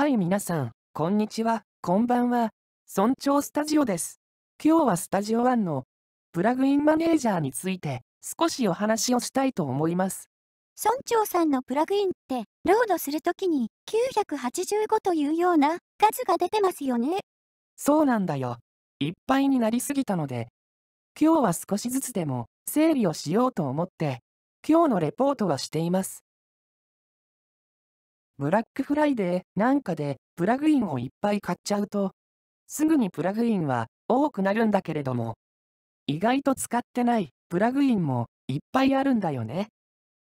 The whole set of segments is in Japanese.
はい、皆さん、こんにちは、こんばんは。村長スタジオです。今日はスタジオ1のプラグインマネージャーについて少しお話をしたいと思います。村長さんのプラグインってロードするときに985というような数が出てますよね。そうなんだよ。いっぱいになりすぎたので、今日は少しずつでも整理をしようと思って、今日のレポートはしています。ブラックフライデーなんかでプラグインをいっぱい買っちゃうと、すぐにプラグインは多くなるんだけれども、意外と使ってないプラグインもいっぱいあるんだよね。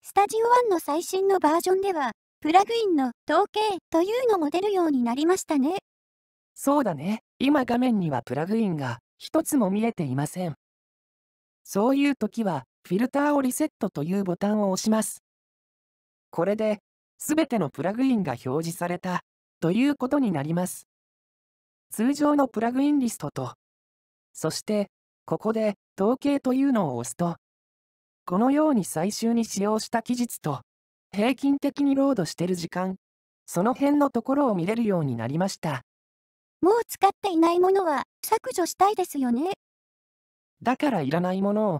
スタジオ1の最新のバージョンでは、プラグインの統計というのも出るようになりましたね。そうだね。今画面にはプラグインが一つも見えていません。そういう時は、フィルターをリセットというボタンを押します。これですべてのプラグインが表示されたということになります。通常のプラグインリストと、そしてここで統計というのを押すと、このように最終に使用した期日と、平均的にロードしてる時間、その辺のところを見れるようになりました。もう使っていないものは削除したいですよね。だからいらないものを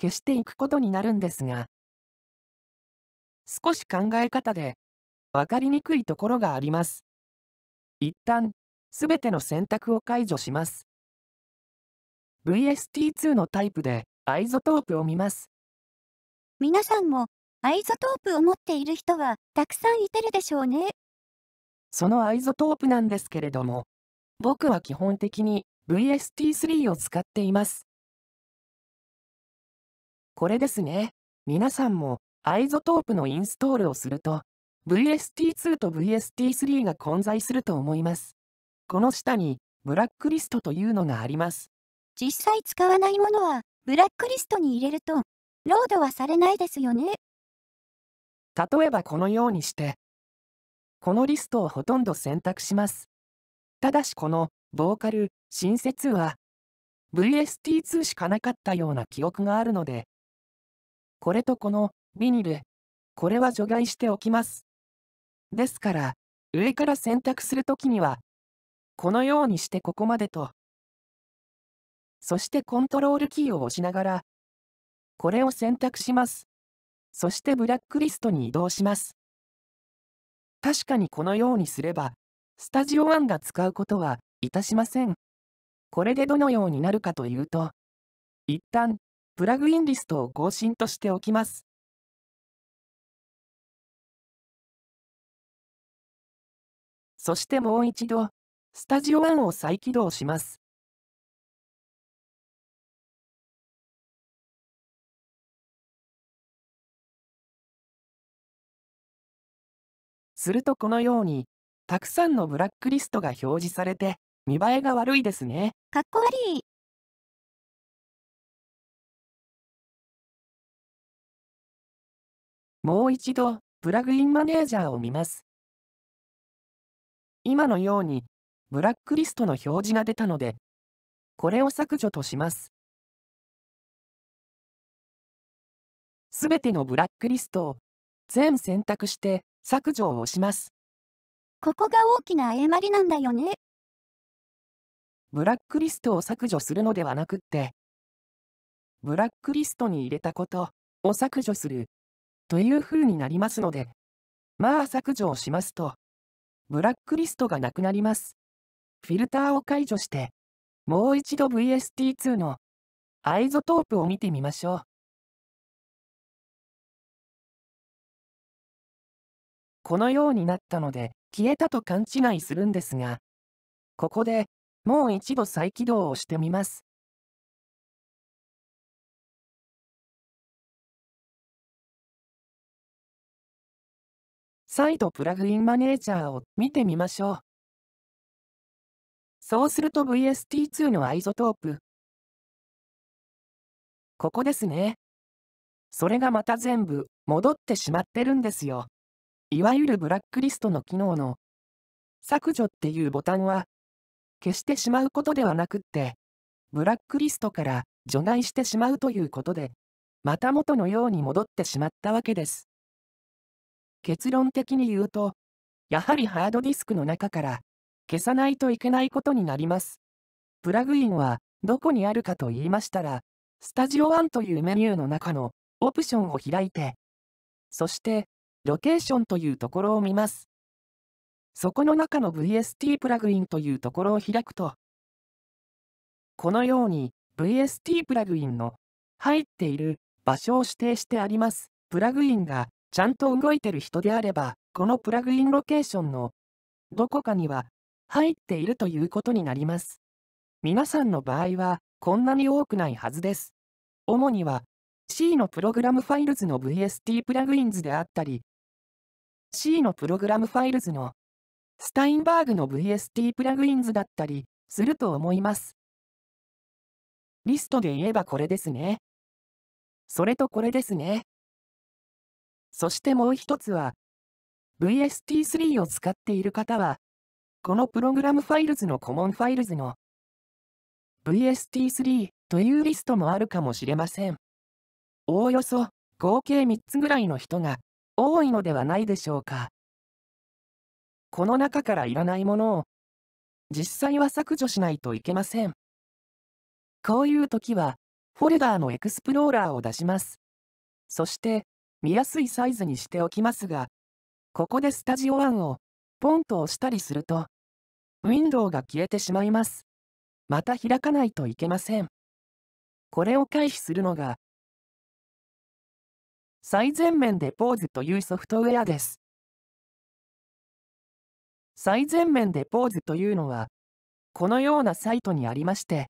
消していくことになるんですが、少し考え方で分かりにくいところがあります。一旦、すべての選択を解除します。VST2 のタイプでアイゾトープを見ます。皆さんもアイゾトープを持っている人はたくさんいてるでしょうね。そのアイゾトープなんですけれども、僕は基本的に VST3 を使っています。これですね。皆さんもアイゾトープのインストールをすると、VST2 と VST3 が混在すると思います。この下に、ブラックリストというのがあります。実際使わないものは、ブラックリストに入れると、ロードはされないですよね。例えばこのようにして、このリストをほとんど選択します。ただしこの、ボーカル、新設は、VST2 しかなかったような記憶があるので、これとこのビニル。これは除外しておきます。ですから、上から選択するときには、このようにしてここまでと、そしてコントロールキーを押しながら、これを選択します。そしてブラックリストに移動します。確かにこのようにすれば、スタジオ1が使うことはいたしません。これでどのようになるかというと、一旦、プラグインリストを更新としておきます。そしてもう一度、スタジオ1を再起動します。するとこのように、たくさんのブラックリストが表示されて、見栄えが悪いですね。かっこ悪い。もう一度、プラグインマネージャーを見ます。今のようにブラックリストの表示が出たので、これを削除とします。すべてのブラックリストを全選択して削除を押します。ここが大きな誤りなんだよね。ブラックリストを削除するのではなくって、ブラックリストに入れたことを削除するという風になりますので、まあ削除をしますと、ブラックリストがなくなります。フィルターを解除して、もう一度 VST2 のアイゾトープを見てみましょう。このようになったので、消えたと勘違いするんですが、ここでもう一度再起動をしてみます。再度プラグインマネージャーを見てみましょう。そうすると VST2 のアイゾトープ。ここですね。それがまた全部戻ってしまってるんですよ。いわゆるブラックリストの機能の削除っていうボタンは消してしまうことではなくって、ブラックリストから除外してしまうということで、また元のように戻ってしまったわけです。結論的に言うと、やはりハードディスクの中から消さないといけないことになります。プラグインはどこにあるかと言いましたら、スタジオ1というメニューの中のオプションを開いて、そしてロケーションというところを見ます。そこの中の VST プラグインというところを開くと、このように VST プラグインの入っている場所を指定してあります。プラグインがちゃんと動いてる人であれば、このプラグインロケーションのどこかには入っているということになります。皆さんの場合は、こんなに多くないはずです。主には、C のプログラムファイルズの VST プラグインズであったり、C のプログラムファイルズのスタインバーグの VST プラグインズだったりすると思います。リストで言えばこれですね。それとこれですね。そしてもう一つは、VST3 を使っている方は、このプログラムファイルズのコモンファイルズの VST3 というリストもあるかもしれません。おおよそ合計3つぐらいの人が多いのではないでしょうか。この中からいらないものを実際は削除しないといけません。こういう時はフォルダーのエクスプローラーを出します。そして見やすいサイズにしておきますが、ここでスタジオ1をポンと押したりすると、ウィンドウが消えてしまいます。また開かないといけません。これを回避するのが、最前面でポーズというソフトウェアです。最前面でポーズというのは、このようなサイトにありまして、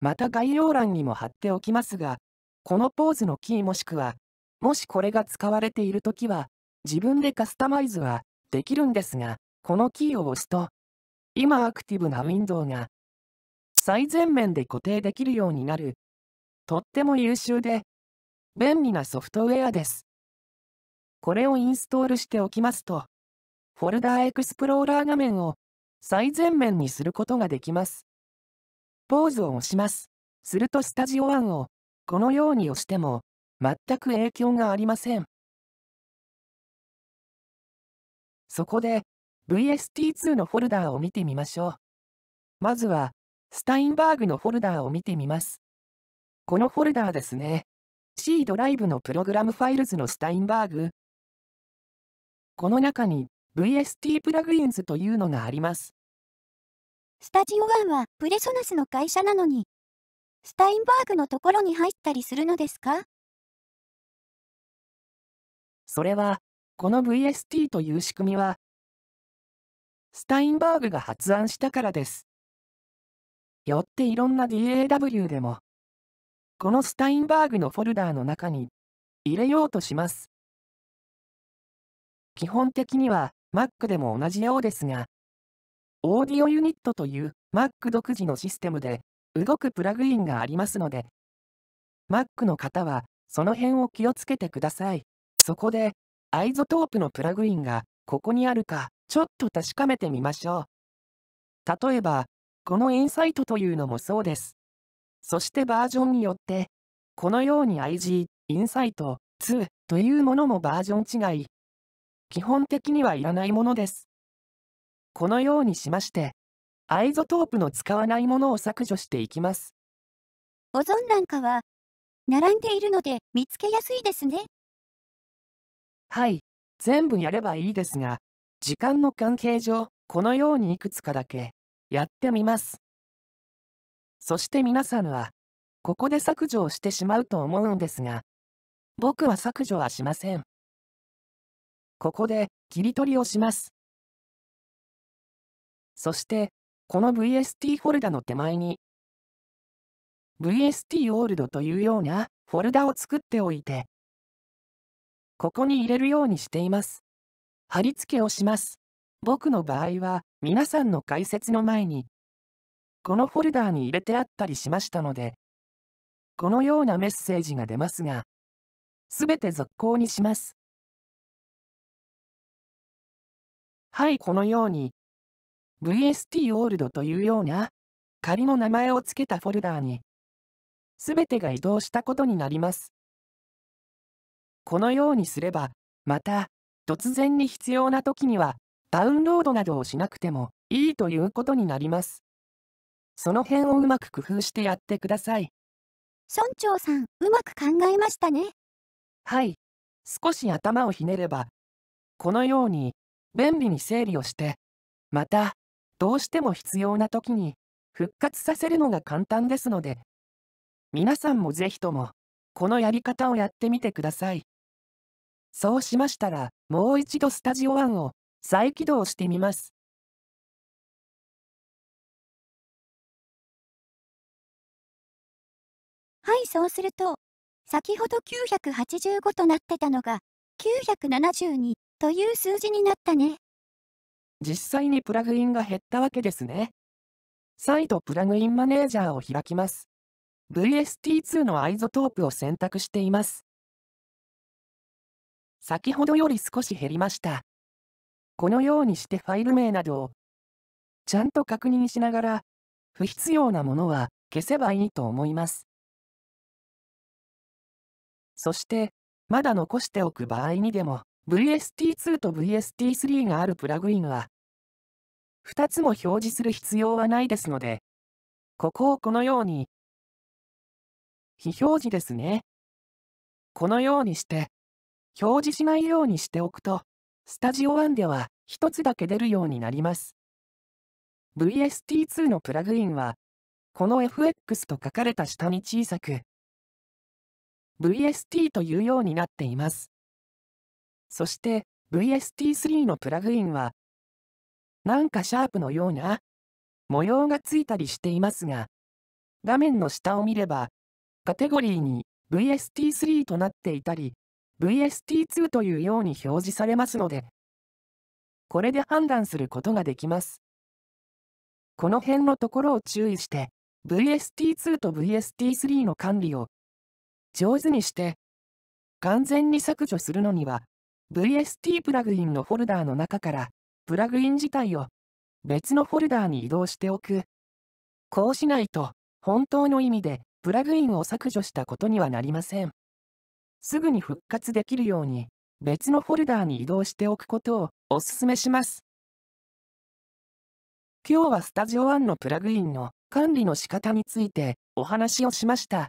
また概要欄にも貼っておきますが、このポーズのキーもしくは、もしこれが使われているときは、自分でカスタマイズはできるんですが、このキーを押すと、今アクティブなウィンドウが、最前面で固定できるようになる。とっても優秀で、便利なソフトウェアです。これをインストールしておきますと、フォルダーエクスプローラー画面を最前面にすることができます。ポーズを押します。するとスタジオ1をこのように押しても全く影響がありません。そこで VST2 のフォルダーを見てみましょう。まずは、スタインバーグのフォルダーを見てみます。このフォルダーですね。C ドライブのプログラムファイルズのスタインバーグ。この中に VST プラグインズというのがあります。スタジオワンはプレソナスの会社なのに、スタインバーグのところに入ったりするのですかそれは、この VST という仕組みは、スタインバーグが発案したからです。よっていろんな DAW でも、このスタインバーグのフォルダーの中に入れようとします。基本的には Mac でも同じようですが、オーディオユニットという Mac 独自のシステムで動くプラグインがありますので、Mac の方はその辺を気をつけてください。そこで、アイゾトープのプラグインがここにあるか、ちょっと確かめてみましょう。例えば、このインサイトというのもそうです。そしてバージョンによって、このように IG、インサイト、2というものもバージョン違い。基本的にはいらないものです。このようにしまして、アイゾトープの使わないものを削除していきます。保存んかは、並んでいるので見つけやすいですね。はい、全部やればいいですが、時間の関係上、このようにいくつかだけ、やってみます。そして皆さんは、ここで削除をしてしまうと思うんですが、僕は削除はしません。ここで、切り取りをします。そして、この VST フォルダの手前に、VST オールドというようなフォルダを作っておいて、ここに入れるようにしています。貼り付けをします。僕の場合は、皆さんの解説の前に、このフォルダーに入れてあったりしましたので、このようなメッセージが出ますが、すべて続行にします。はい、このように、VST オールドというような、仮の名前を付けたフォルダーに、すべてが移動したことになります。このようにすれば、また、突然に必要な時には、ダウンロードなどをしなくてもいいということになります。その辺をうまく工夫してやってください。村長さん、うまく考えましたね。はい。少し頭をひねれば、このように、便利に整理をして、また、どうしても必要な時に、復活させるのが簡単ですので、皆さんもぜひとも、このやり方をやってみてください。そうしましたら、もう一度スタジオ1を再起動してみます。はい、そうすると、先ほど985となってたのが、972という数字になったね。実際にプラグインが減ったわけですね。再度プラグインマネージャーを開きます。VST2 のアイゾトープを選択しています。先ほどより少し減りました。このようにしてファイル名などをちゃんと確認しながら不必要なものは消せばいいと思います。そしてまだ残しておく場合にでも VST2 と VST3 があるプラグインは2つも表示する必要はないですのでここをこのように非表示ですね。このようにして表示しないようにしておくと、スタジオ1では1つだけ出るようになります。VST2 のプラグインは、この FX と書かれた下に小さく、VST というようになっています。そして VST3 のプラグインは、なんかシャープのような模様がついたりしていますが、画面の下を見れば、カテゴリーに VST3 となっていたり、VST2 というように表示されますので、これで判断することができます。この辺のところを注意して、VST2 と VST3 の管理を上手にして、完全に削除するのには、VST プラグインのフォルダーの中から、プラグイン自体を別のフォルダーに移動しておく。こうしないと、本当の意味でプラグインを削除したことにはなりません。すぐに復活できるように、別のフォルダーに移動しておくことをお勧めします。今日はスタジオ1のプラグインの管理の仕方についてお話をしました。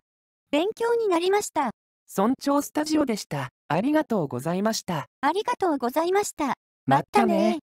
勉強になりました。村長スタジオでした。ありがとうございました。ありがとうございました。またね